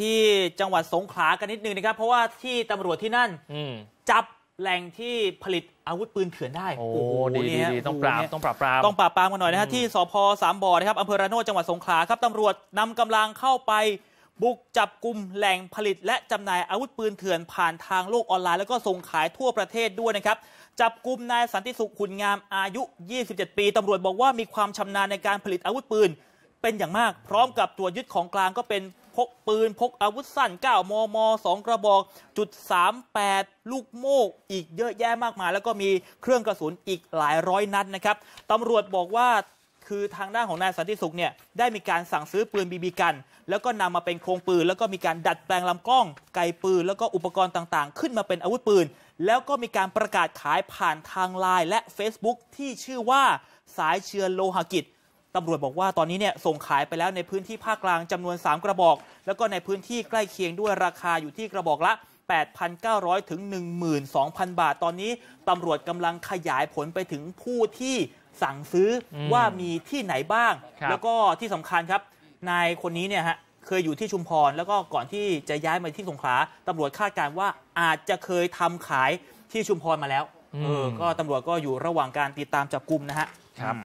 ที่จังหวัดสงขลากันนิดนึงนะครับ เพราะว่าที่ตำรวจที่นั่นจับแหล่งที่ผลิตอาวุธปืนเถื่อนได้โอ้ดีดีต้องปราบต้องปราบปรามต้องปราบปรามกันหน่อยนะฮะที่สพสามบ่อนะครับอำเภอระโนดจังหวัดสงขลาครับตำรวจนำกำลังเข้าไปบุกจับกลุ่มแหล่งผลิตและจำหน่ายอาวุธปืนเถื่อน ผ่านทางโลกออนไลน์แล้วก็ส่งขายทั่วประเทศด้วยนะครับ จับกลุ่มนายสันติสุขขุนงามอายุ 27 ปีตำรวจบอกว่ามีความชำนาญในการผลิตอาวุธปืนเป็นอย่างมากพร้อมกับตัวยึดของกลางก็เป็นพกปืนพกอาวุธสั้น9 มม 2 กระบอกจุด38ลูกโม่อีกเยอะแยะมากมาย แล้วก็มีเครื่องกระสุนอีกหลายร้อยนัดนะครับตำรวจบอกว่าคือทางด้านของนายสันติสุขเนี่ยได้มีการสั่งซื้อปืนบีบีกัน แล้วก็นำมาเป็นโครงปืนแล้วก็มีการดัดแปลงลำกล้อง ไกปืนแล้วก็อุปกรณ์ต่างๆ ขึ้นมาเป็นอาวุธปืน แล้วก็มีการประกาศขายผ่านทางไลน์และ Facebook ที่ชื่อว่าสายเชือโลหกิจตำรวจบอกว่าตอนนี้เนี่ยส่งขายไปแล้วในพื้นที่ภาคกลางจำนวน 3 กระบอก แล้วก็ในพื้นที่ใกล้เคียงด้วยราคาอยู่ที่กระบอกละ 8,900ถึง12,000 บาทตอนนี้ตำรวจกำลังขยายผลไปถึงผู้ที่สั่งซื้ออว่ามีที่ไหนบ้าง แล้วก็ที่สำคัญครับนายคนนี้เนี่ยฮะเคยอยู่ที่ชุมพรแล้วก็ก่อนที่จะย้ายมาที่สงขลาตำรวจคาดการว่าอาจจะเคยทำขายที่ชุมพรมาแล้ว เออก็ตำรวจก็อยู่ระหว่างการติดตามจับกลุ่มนะฮะครับ